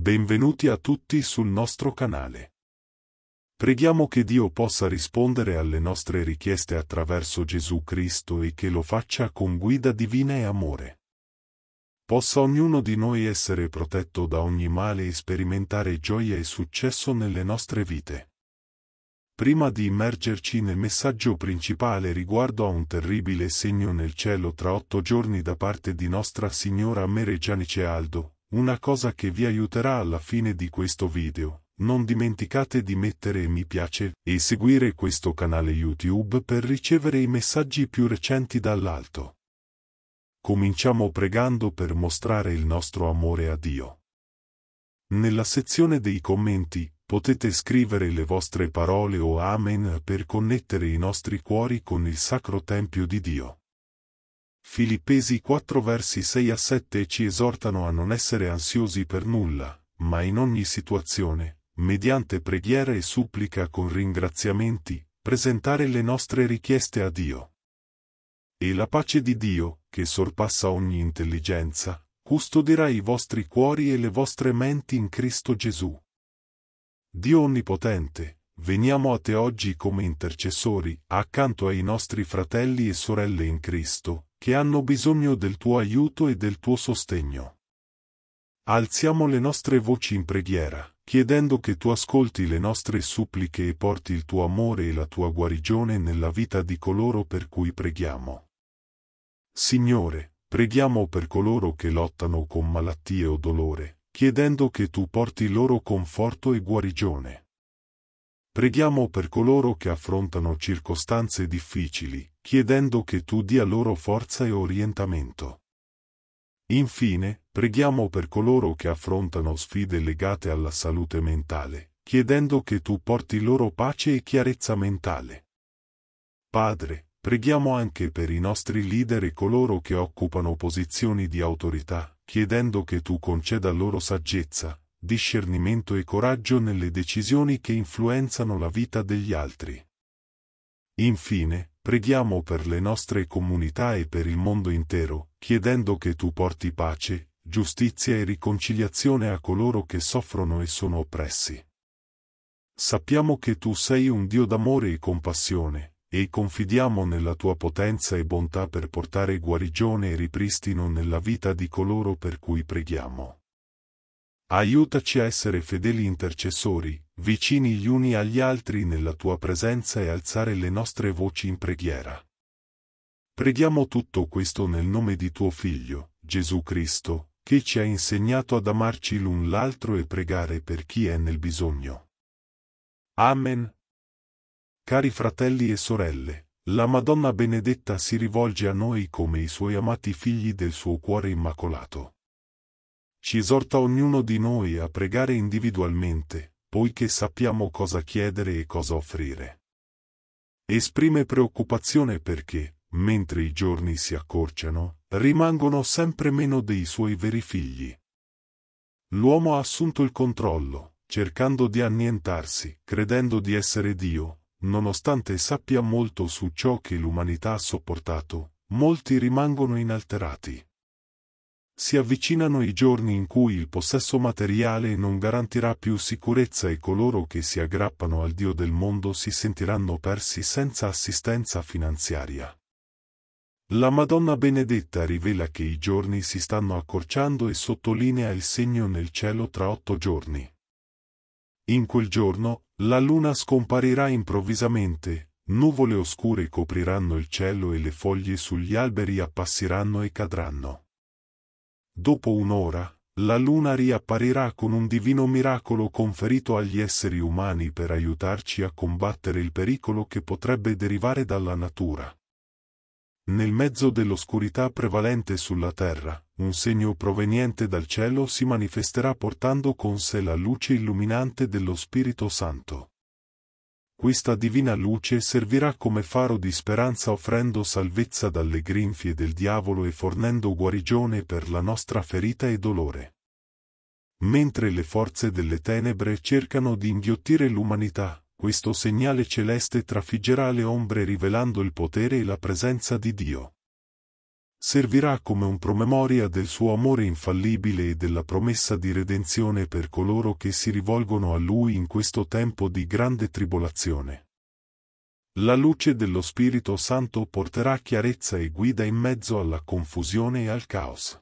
Benvenuti a tutti sul nostro canale. Preghiamo che Dio possa rispondere alle nostre richieste attraverso Gesù Cristo e che lo faccia con guida divina e amore. Possa ognuno di noi essere protetto da ogni male e sperimentare gioia e successo nelle nostre vite. Prima di immergerci nel messaggio principale riguardo a un terribile segno nel cielo tra otto giorni da parte di Nostra Signora Mere Gianice Aldo, una cosa che vi aiuterà alla fine di questo video, non dimenticate di mettere mi piace e seguire questo canale YouTube per ricevere i messaggi più recenti dall'alto. Cominciamo pregando per mostrare il nostro amore a Dio. Nella sezione dei commenti potete scrivere le vostre parole o Amen per connettere i nostri cuori con il sacro Tempio di Dio. Filippesi 4 versi 6 a 7 ci esortano a non essere ansiosi per nulla, ma in ogni situazione, mediante preghiera e supplica con ringraziamenti, presentare le nostre richieste a Dio. E la pace di Dio, che sorpassa ogni intelligenza, custodirà i vostri cuori e le vostre menti in Cristo Gesù. Dio Onnipotente, veniamo a te oggi come intercessori, accanto ai nostri fratelli e sorelle in Cristo, che hanno bisogno del tuo aiuto e del tuo sostegno. Alziamo le nostre voci in preghiera, chiedendo che tu ascolti le nostre suppliche e porti il tuo amore e la tua guarigione nella vita di coloro per cui preghiamo. Signore, preghiamo per coloro che lottano con malattie o dolore, chiedendo che tu porti loro conforto e guarigione. Preghiamo per coloro che affrontano circostanze difficili, chiedendo che tu dia loro forza e orientamento. Infine, preghiamo per coloro che affrontano sfide legate alla salute mentale, chiedendo che tu porti loro pace e chiarezza mentale. Padre, preghiamo anche per i nostri leader e coloro che occupano posizioni di autorità, chiedendo che tu conceda loro saggezza, discernimento e coraggio nelle decisioni che influenzano la vita degli altri. Infine, preghiamo per le nostre comunità e per il mondo intero, chiedendo che tu porti pace, giustizia e riconciliazione a coloro che soffrono e sono oppressi. Sappiamo che tu sei un Dio d'amore e compassione, e confidiamo nella tua potenza e bontà per portare guarigione e ripristino nella vita di coloro per cui preghiamo. Aiutaci a essere fedeli intercessori, vicini gli uni agli altri nella tua presenza e alzare le nostre voci in preghiera. Preghiamo tutto questo nel nome di tuo Figlio, Gesù Cristo, che ci ha insegnato ad amarci l'un l'altro e pregare per chi è nel bisogno. Amen. Cari fratelli e sorelle, la Madonna benedetta si rivolge a noi come i suoi amati figli del suo cuore immacolato. Ci esorta ognuno di noi a pregare individualmente, poiché sappiamo cosa chiedere e cosa offrire. Esprime preoccupazione perché, mentre i giorni si accorciano, rimangono sempre meno dei suoi veri figli. L'uomo ha assunto il controllo, cercando di annientarsi, credendo di essere Dio, nonostante sappia molto su ciò che l'umanità ha sopportato, molti rimangono inalterati. Si avvicinano i giorni in cui il possesso materiale non garantirà più sicurezza e coloro che si aggrappano al Dio del mondo si sentiranno persi senza assistenza finanziaria. La Madonna benedetta rivela che i giorni si stanno accorciando e sottolinea il segno nel cielo tra otto giorni. In quel giorno, la luna scomparirà improvvisamente, nuvole oscure copriranno il cielo e le foglie sugli alberi appassiranno e cadranno dopo un'ora, la luna riapparirà con un divino miracolo conferito agli esseri umani per aiutarci a combattere il pericolo che potrebbe derivare dalla natura. Nel mezzo dell'oscurità prevalente sulla terra, un segno proveniente dal cielo si manifesterà portando con sé la luce illuminante dello Spirito Santo questa divina luce servirà come faro di speranza offrendo salvezza dalle grinfie del diavolo e fornendo guarigione per la nostra ferita e dolore. Mentre le forze delle tenebre cercano di inghiottire l'umanità, questo segnale celeste trafiggerà le ombre rivelando il potere e la presenza di Dio servirà come un promemoria del suo amore infallibile e della promessa di redenzione per coloro che si rivolgono a Lui in questo tempo di grande tribolazione. La luce dello Spirito Santo porterà chiarezza e guida in mezzo alla confusione e al caos.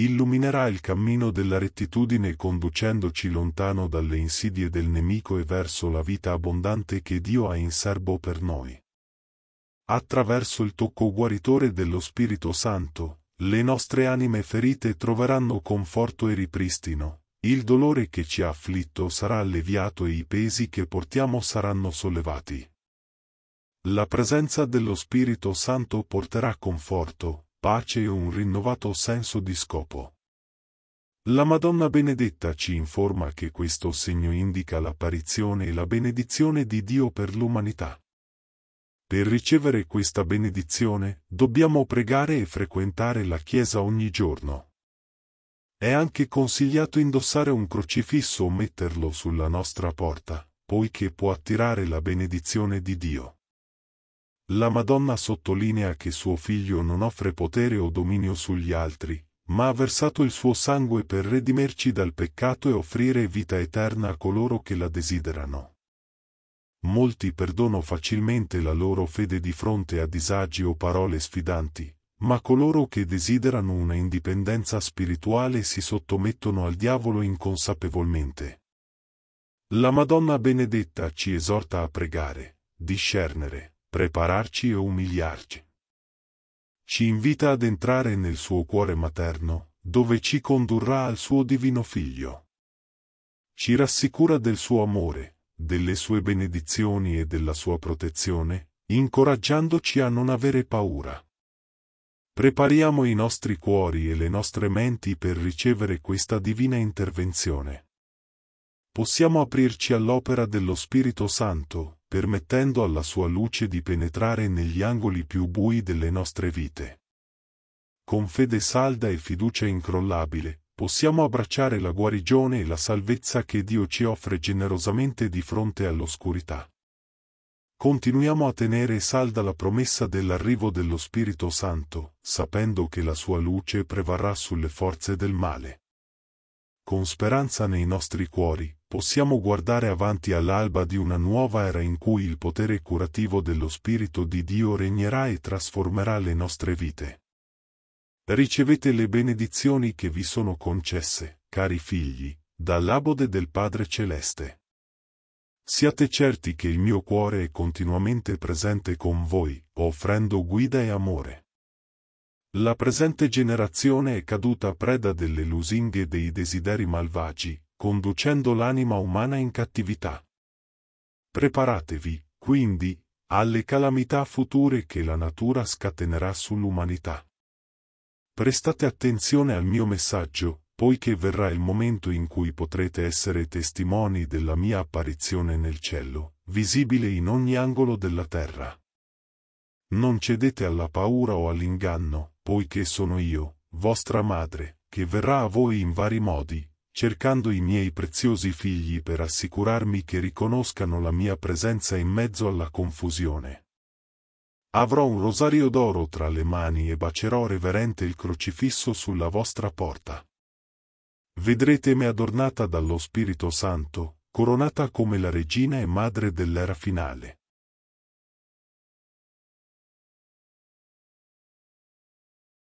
Illuminerà il cammino della rettitudine conducendoci lontano dalle insidie del nemico e verso la vita abbondante che Dio ha in serbo per noi attraverso il tocco guaritore dello Spirito Santo, le nostre anime ferite troveranno conforto e ripristino, il dolore che ci ha afflitto sarà alleviato e i pesi che portiamo saranno sollevati. La presenza dello Spirito Santo porterà conforto, pace e un rinnovato senso di scopo. La Madonna benedetta ci informa che questo segno indica l'apparizione e la benedizione di Dio per l'umanità. Per ricevere questa benedizione dobbiamo pregare e frequentare la Chiesa ogni giorno. È anche consigliato indossare un crocifisso o metterlo sulla nostra porta, poiché può attirare la benedizione di Dio. La Madonna sottolinea che suo figlio non offre potere o dominio sugli altri, ma ha versato il suo sangue per redimerci dal peccato e offrire vita eterna a coloro che la desiderano molti perdono facilmente la loro fede di fronte a disagi o parole sfidanti, ma coloro che desiderano una indipendenza spirituale si sottomettono al diavolo inconsapevolmente. La Madonna benedetta ci esorta a pregare, discernere, prepararci e umiliarci. Ci invita ad entrare nel suo cuore materno, dove ci condurrà al suo divino figlio. Ci rassicura del suo amore, delle sue benedizioni e della sua protezione, incoraggiandoci a non avere paura. Prepariamo i nostri cuori e le nostre menti per ricevere questa divina intervenzione. Possiamo aprirci all'opera dello Spirito Santo, permettendo alla sua luce di penetrare negli angoli più bui delle nostre vite. Con fede salda e fiducia incrollabile, possiamo abbracciare la guarigione e la salvezza che Dio ci offre generosamente di fronte all'oscurità. Continuiamo a tenere salda la promessa dell'arrivo dello Spirito Santo, sapendo che la sua luce prevarrà sulle forze del male. Con speranza nei nostri cuori, possiamo guardare avanti all'alba di una nuova era in cui il potere curativo dello Spirito di Dio regnerà e trasformerà le nostre vite. Ricevete le benedizioni che vi sono concesse, cari figli, dall'abode del Padre Celeste. Siate certi che il mio cuore è continuamente presente con voi, offrendo guida e amore. La presente generazione è caduta preda delle lusinghe e dei desideri malvagi, conducendo l'anima umana in cattività. Preparatevi, quindi, alle calamità future che la natura scatenerà sull'umanità. Prestate attenzione al mio messaggio, poiché verrà il momento in cui potrete essere testimoni della mia apparizione nel cielo, visibile in ogni angolo della terra. Non cedete alla paura o all'inganno, poiché sono io, vostra madre, che verrà a voi in vari modi, cercando i miei preziosi figli per assicurarmi che riconoscano la mia presenza in mezzo alla confusione. Avrò un rosario d'oro tra le mani e bacerò reverente il crocifisso sulla vostra porta. Vedrete me adornata dallo Spirito Santo, coronata come la regina e madre dell'era finale.